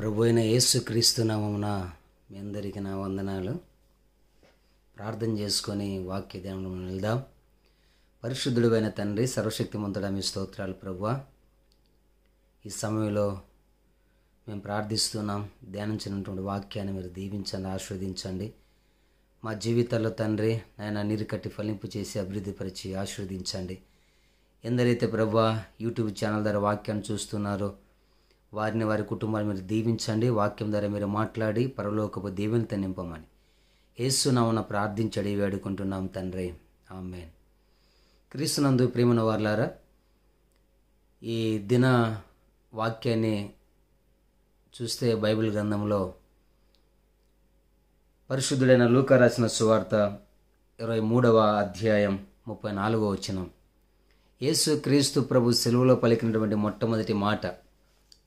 ప్రభు అయిన యేసు క్రీస్తునామమున మీ అందరికీ నా వందనాలు ప్రార్థన చేసుకొని వాక్య దేవుడు వెళ్దాం పరిశుద్ధుడు అయిన తండ్రి సర్వశక్తిమంతుడ మీ స్తోత్రాలు ప్రభు ఈ సమయంలో మేము ప్రార్థిస్తున్నాం ధ్యానించినటువంటి వాక్యాన్ని మీరు దీవించండి ఆస్వాదించండి మా జీవితాల్లో తండ్రి ఆయన నీరు కట్టి ఫలింపు చేసి అభివృద్ధిపరిచి ఆస్వాదించండి ఎందరైతే ప్రభా యూట్యూబ్ ఛానల్ ద్వారా వాక్యాన్ని చూస్తున్నారో వారిని వారి కుటుంబాన్ని మీరు దీవించండి వాక్యం ద్వారా మీరు మాట్లాడి పరలోకపు దీవెనతో నింపమని ఏసునామున ప్రార్థించడి వేడుకుంటున్నాం తండ్రి ఆమె క్రీస్తునందు ప్రేమన వార్లారా ఈ దిన వాక్యాన్ని చూస్తే బైబిల్ గ్రంథంలో పరిశుద్ధుడైన లూక రాసిన సువార్త ఇరవై మూడవ అధ్యాయం ముప్పై నాలుగవ వచనం యేసు క్రీస్తు ప్రభు సెలువులో పలికినటువంటి మొట్టమొదటి మాట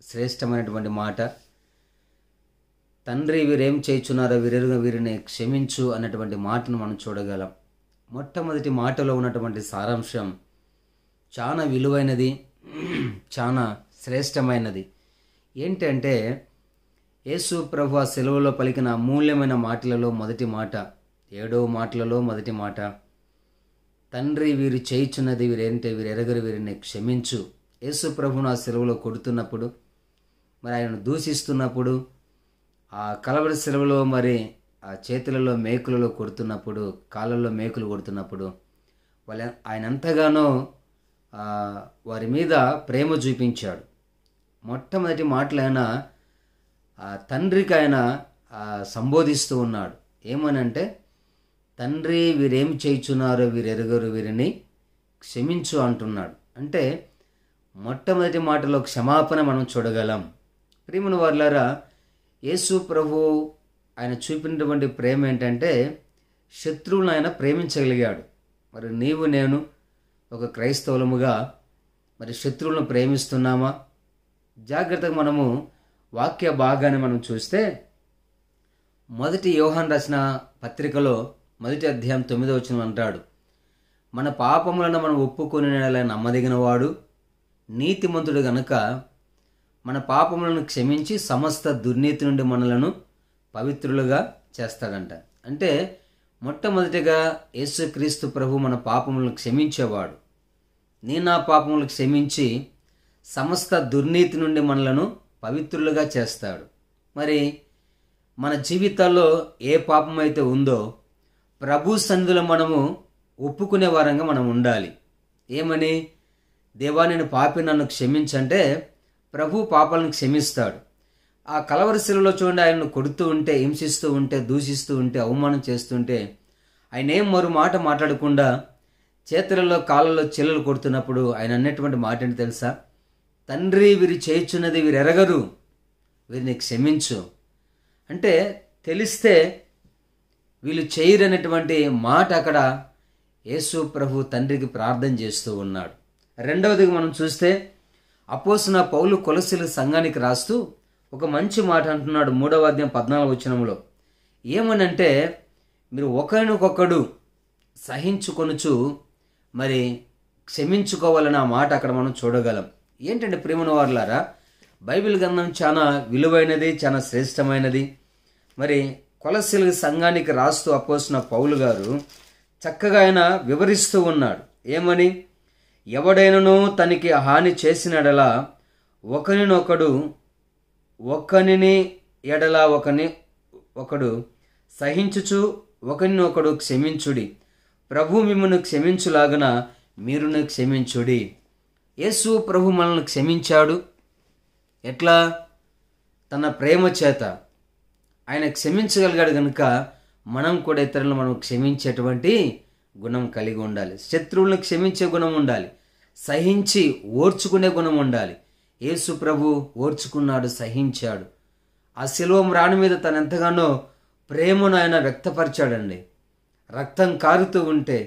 శ్రేష్టమైనటువంటి మాట తండ్రి వీరేం చేయుచున్నారో వీరెరు వీరిని క్షమించు అన్నటువంటి మాటను మనం చూడగలం మొట్టమొదటి మాటలో ఉన్నటువంటి సారాంశం చాలా విలువైనది చాలా శ్రేష్టమైనది ఏంటంటే యేసు ప్రభు ఆ సెలవులో పలికిన అమూల్యమైన మాటలలో మొదటి మాట ఏడవ మాటలలో మొదటి మాట తండ్రి వీరు చేయుచున్నది వీరేంటే వీరు ఎరగరు వీరిని క్షమించు యేసు ప్రభును ఆ సెలవులో కొడుతున్నప్పుడు మరి ఆయనను దూషిస్తున్నప్పుడు ఆ కలవరి సెలవులో మరి ఆ చేతులలో మేకులలో కొడుతున్నప్పుడు కాళ్ళల్లో మేకులు కొడుతున్నప్పుడు వాళ్ళ ఆయన ఎంతగానో వారి మీద ప్రేమ చూపించాడు మొట్టమొదటి మాటలైనా ఆ తండ్రికి ఆయన సంబోధిస్తూ ఉన్నాడు ఏమనంటే తండ్రి వీరేం చేయుచున్నారో వీరెరుగరు వీరిని క్షమించు అంటున్నాడు అంటే మొట్టమొదటి మాటలో క్షమాపణ మనం చూడగలం ప్రియముని వర్లారా యేసు ప్రభు ఆయన చూపినటువంటి ప్రేమ ఏంటంటే శత్రువులను ఆయన ప్రేమించగలిగాడు మరి నీవు నేను ఒక క్రైస్తవులముగా మరి శత్రువులను ప్రేమిస్తున్నామా జాగ్రత్తగా మనము వాక్య భాగాన్ని మనం చూస్తే మొదటి యోహన్ రచన పత్రికలో మొదటి అధ్యాయం తొమ్మిదో వచ్చిన అంటాడు మన పాపములను మనం ఒప్పుకొని నమ్మదగిన వాడు నీతిమంతుడు గనక మన పాపములను క్షమించి సమస్త దుర్నీతి నుండి మనలను పవిత్రులుగా చేస్తాడంట అంటే మొట్టమొదటిగా యేసుక్రీస్తు ప్రభు మన పాపములను క్షమించేవాడు నేను నా పాపములు క్షమించి సమస్త దుర్నీతి నుండి మనలను పవిత్రులుగా చేస్తాడు మరి మన జీవితాల్లో ఏ పాపం అయితే ఉందో ప్రభు సన్నిధిలో మనము ఒప్పుకునే వారంగా మనం ఉండాలి ఏమని దేవా నేను పాపి నన్ను క్షమించంటే ప్రభు పాపాలను క్షమిస్తాడు ఆ కలవరిశిలలో చూడండి ఆయనను కొడుతూ ఉంటే హింసిస్తూ ఉంటే దూషిస్తూ ఉంటే అవమానం చేస్తుంటే ఆయన ఏం మరో మాట మాట్లాడకుండా చేతులలో కాళ్ళలో చిల్లలు కొడుతున్నప్పుడు ఆయన అన్నటువంటి మాట ఏంటి తెలుసా తండ్రి వీరు చేయుచున్నది వీరు ఎరగరు వీరిని క్షమించు అంటే తెలిస్తే వీళ్ళు చేయరనేటువంటి మాట అక్కడ యేసు ప్రభు తండ్రికి ప్రార్థన చేస్తూ ఉన్నాడు రెండవదిగా మనం చూస్తే అపోసిన పౌలు కొలసిల సంఘానికి రాస్తూ ఒక మంచి మాట అంటున్నాడు మూడవ అధ్యాయం పద్నాలుగు వచనంలో ఏమనంటే మీరు ఒకరినొకడు సహించుకొనుచు మరి క్షమించుకోవాలని ఆ మాట అక్కడ మనం చూడగలం ఏంటంటే ప్రేమను వారులారా బైబిల్ గ్రంథం చాలా విలువైనది చాలా శ్రేష్టమైనది మరి కొలసిల సంఘానికి రాస్తూ అపోసిన పౌలు గారు చక్కగా ఆయన వివరిస్తూ ఉన్నాడు ఏమని ఎవడైనను తనకి హాని చేసినడలా ఒకనినొకడు ఒకనిని ఎడలా ఒకని ఒకడు సహించుచు ఒకరినొకడు క్షమించుడి ప్రభు మిమ్మల్ని క్షమించులాగన మీరును క్షమించుడి యేసు ప్రభు మనల్ని క్షమించాడు ఎట్లా తన ప్రేమ చేత ఆయన క్షమించగలిగాడు కనుక మనం కూడా ఇతరులను మనం క్షమించేటువంటి గుణం కలిగి ఉండాలి శత్రువులను క్షమించే గుణం ఉండాలి సహించి ఓర్చుకునే గుణం ఉండాలి యేసు ప్రభు ఓర్చుకున్నాడు సహించాడు ఆ శిల్వం రాణి మీద తనెంతగానో ప్రేమను ఆయన వ్యక్తపరిచాడండి రక్తం కారుతూ ఉంటే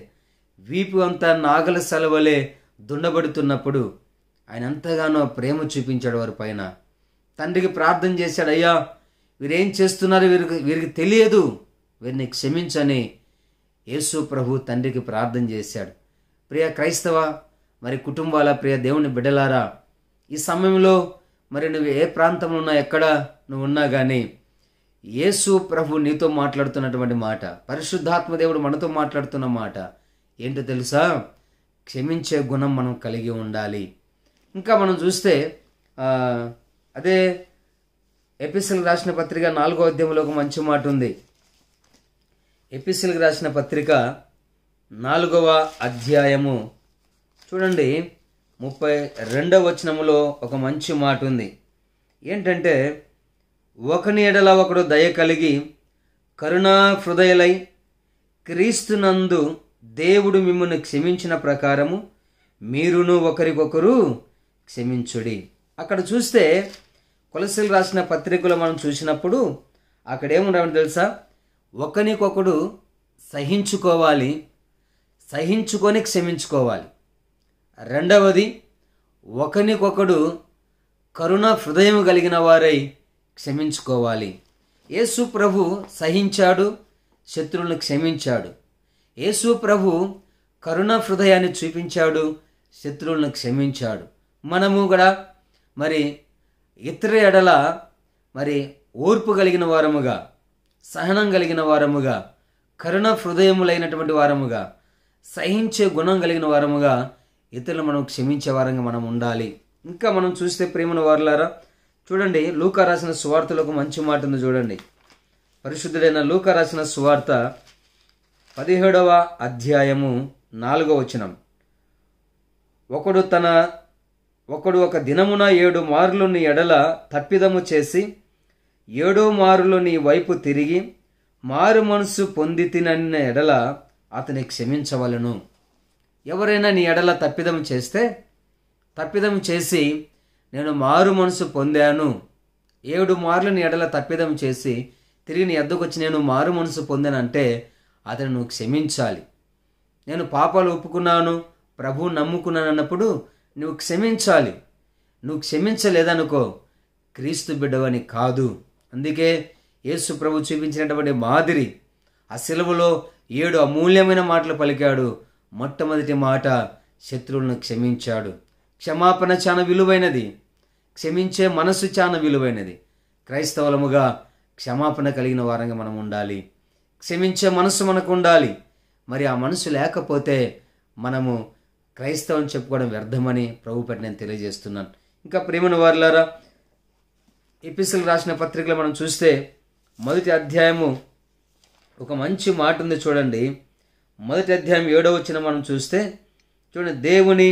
వీపు అంతా నాగల సెలవలే దుండబడుతున్నప్పుడు ఆయన ఎంతగానో ప్రేమ చూపించాడు వారి పైన తండ్రికి ప్రార్థన చేశాడు అయ్యా వీరేం చేస్తున్నారో వీరికి వీరికి తెలియదు వీరిని క్షమించని యేసు ప్రభు తండ్రికి ప్రార్థన చేశాడు ప్రియ క్రైస్తవ మరి కుటుంబాల ప్రియ దేవుని బిడ్డలారా ఈ సమయంలో మరి నువ్వు ఏ ప్రాంతంలో ఉన్నా ఎక్కడ నువ్వు ఉన్నా కానీ యేసు ప్రభు నీతో మాట్లాడుతున్నటువంటి మాట పరిశుద్ధాత్మ దేవుడు మనతో మాట్లాడుతున్న మాట ఏంటో తెలుసా క్షమించే గుణం మనం కలిగి ఉండాలి ఇంకా మనం చూస్తే అదే ఎపిసల్ రాసిన పత్రిక నాలుగో అధ్యాయంలో ఒక మంచి మాట ఉంది ఎపిసిల్కి రాసిన పత్రిక నాలుగవ అధ్యాయము చూడండి ముప్పై రెండవ వచనములో ఒక మంచి మాట ఉంది ఏంటంటే ఒకని ఎడల ఒకడు దయ కలిగి కరుణా హృదయలై క్రీస్తునందు దేవుడు మిమ్మల్ని క్షమించిన ప్రకారము మీరును ఒకరికొకరు క్షమించుడి అక్కడ చూస్తే కొలసలు రాసిన పత్రికలు మనం చూసినప్పుడు అక్కడేముండవని తెలుసా ఒకనికొకడు సహించుకోవాలి సహించుకొని క్షమించుకోవాలి రెండవది ఒకనికొకడు కరుణ హృదయం కలిగిన వారై క్షమించుకోవాలి యేసు ప్రభు సహించాడు శత్రువులను క్షమించాడు యేసు ప్రభు కరుణ హృదయాన్ని చూపించాడు శత్రువులను క్షమించాడు మనము కూడా మరి ఇతర ఎడల మరి ఓర్పు కలిగిన వారముగా సహనం కలిగిన వారముగా కరుణ హృదయములైనటువంటి వారముగా సహించే గుణం కలిగిన వారముగా ఇతరులు మనం క్షమించే వారంగా మనం ఉండాలి ఇంకా మనం చూస్తే ప్రేమను వారులారా చూడండి లూక రాసిన సువార్తలకు మంచి మాటను చూడండి పరిశుద్ధుడైన లూక రాసిన సువార్త పదిహేడవ అధ్యాయము నాలుగవ వచనం ఒకడు తన ఒకడు ఒక దినమున ఏడు మార్లుని ఎడల తప్పిదము చేసి ఏడో మారులో నీ వైపు తిరిగి మారు మనసు పొందితినన్న ఎడల అతని క్షమించవలను ఎవరైనా నీ ఎడల తప్పిదం చేస్తే తప్పిదం చేసి నేను మారు మనసు పొందాను ఏడు మార్లు నీ ఎడల తప్పిదం చేసి తిరిగి నీ ఎద్దకు వచ్చి నేను మారు మనసు పొందానంటే అతను నువ్వు క్షమించాలి నేను పాపాలు ఒప్పుకున్నాను ప్రభు నమ్ముకున్నాను అన్నప్పుడు నువ్వు క్షమించాలి నువ్వు క్షమించలేదనుకో క్రీస్తు బిడ్డవని కాదు అందుకే యేసు ప్రభు చూపించినటువంటి మాదిరి ఆ సెలవులో ఏడు అమూల్యమైన మాటలు పలికాడు మొట్టమొదటి మాట శత్రువులను క్షమించాడు క్షమాపణ చాలా విలువైనది క్షమించే మనసు చాలా విలువైనది క్రైస్తవులముగా క్షమాపణ కలిగిన వారంగా మనం ఉండాలి క్షమించే మనసు మనకు ఉండాలి మరి ఆ మనసు లేకపోతే మనము క్రైస్తవం చెప్పుకోవడం వ్యర్థమని ప్రభు నేను తెలియజేస్తున్నాను ఇంకా ప్రేమను వారులారా ఎపిసల్ రాసిన పత్రికలు మనం చూస్తే మొదటి అధ్యాయము ఒక మంచి మాట ఉంది చూడండి మొదటి అధ్యాయం ఏడో వచ్చిన మనం చూస్తే చూడండి దేవుని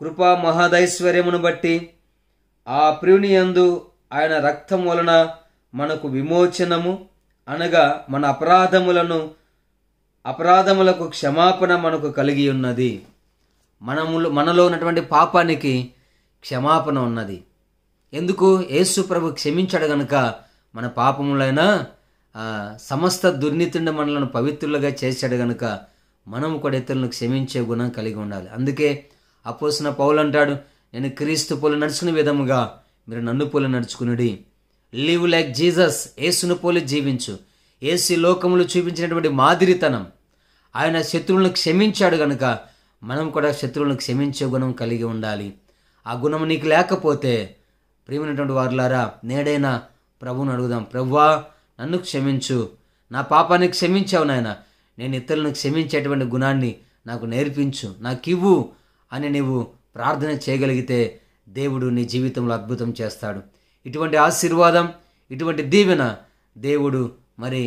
కృపా మహాదైశ్వర్యమును బట్టి ఆ ప్రియుని యందు ఆయన రక్తం వలన మనకు విమోచనము అనగా మన అపరాధములను అపరాధములకు క్షమాపణ మనకు కలిగి ఉన్నది మనములు మనలో ఉన్నటువంటి పాపానికి క్షమాపణ ఉన్నది ఎందుకు యేసు ప్రభు క్షమించాడు గనుక మన పాపములైన సమస్త దుర్నీతిని మనలను పవిత్రులుగా చేశాడు గనుక మనం కూడా ఇతరులను క్షమించే గుణం కలిగి ఉండాలి అందుకే అపోసిన పౌలు అంటాడు నేను క్రీస్తు పోలు నడుచుకునే విధముగా మీరు నన్ను పోలి నడుచుకునుడి లివ్ లైక్ జీసస్ ఏసును పోలి జీవించు ఏసు లోకములు చూపించినటువంటి మాదిరితనం ఆయన శత్రువులను క్షమించాడు గనుక మనం కూడా శత్రువులను క్షమించే గుణం కలిగి ఉండాలి ఆ గుణం నీకు లేకపోతే ప్రియమైనటువంటి వారులారా నేడైనా ప్రభువును అడుగుదాం ప్రభువా నన్ను క్షమించు నా పాపాన్ని క్షమించావు నాయన నేను ఇతరులను క్షమించేటువంటి గుణాన్ని నాకు నేర్పించు నాకివ్వు అని నీవు ప్రార్థన చేయగలిగితే దేవుడు నీ జీవితంలో అద్భుతం చేస్తాడు ఇటువంటి ఆశీర్వాదం ఇటువంటి దీవెన దేవుడు మరి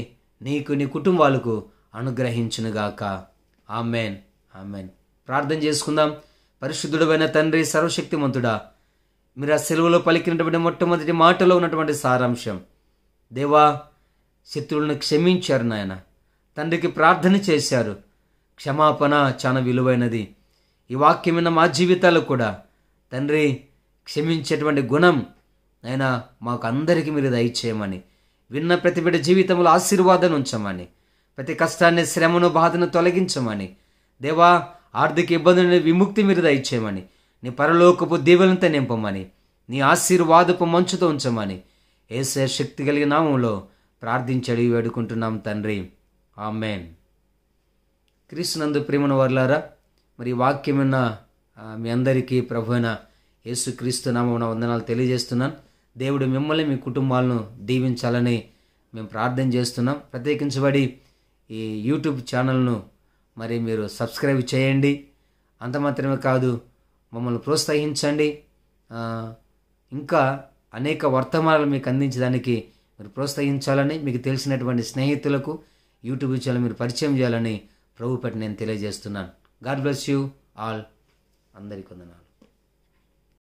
నీకు నీ కుటుంబాలకు అనుగ్రహించునుగాక ఆమెన్ ఆమెన్ ప్రార్థన చేసుకుందాం పరిశుద్ధుడమైన తండ్రి సర్వశక్తిమంతుడా మీరు ఆ సెలవులో పలికినటువంటి మొట్టమొదటి మాటలో ఉన్నటువంటి సారాంశం దేవా శత్రువులను క్షమించారు నాయన తండ్రికి ప్రార్థన చేశారు క్షమాపణ చాలా విలువైనది ఈ వాక్యమైన మా జీవితాలు కూడా తండ్రి క్షమించేటువంటి గుణం అయినా మాకు అందరికీ మీరు దయచేయమని విన్న ప్రతి బిడ్డ జీవితంలో ఆశీర్వాదం ఉంచమని ప్రతి కష్టాన్ని శ్రమను బాధను తొలగించమని దేవా ఆర్థిక ఇబ్బందులను విముక్తి మీరు దయచేయమని నీ పరలోకపు దీవెలంతా నింపమని నీ ఆశీర్వాదపు మంచుతో ఉంచమని ఏసే శక్తి కలిగిన నామంలో ప్రార్థించడి వేడుకుంటున్నాం తండ్రి ఆమెన్ క్రీస్తునందు ప్రేమను వర్లారా మరి వాక్యమున్న మీ అందరికీ ప్రభు అయిన యేసుక్రీస్తు నామమున వందనాలు తెలియజేస్తున్నాను దేవుడు మిమ్మల్ని మీ కుటుంబాలను దీవించాలని మేము ప్రార్థన చేస్తున్నాం ప్రత్యేకించబడి ఈ యూట్యూబ్ ఛానల్ను మరి మీరు సబ్స్క్రైబ్ చేయండి అంత మాత్రమే కాదు మమ్మల్ని ప్రోత్సహించండి ఇంకా అనేక వర్తమానాలు మీకు అందించడానికి మీరు ప్రోత్సహించాలని మీకు తెలిసినటువంటి స్నేహితులకు యూట్యూబ్ ఛానల్ మీరు పరిచయం చేయాలని ప్రభు నేను తెలియజేస్తున్నాను గాడ్ బ్లెస్ యూ ఆల్ అందరికొందన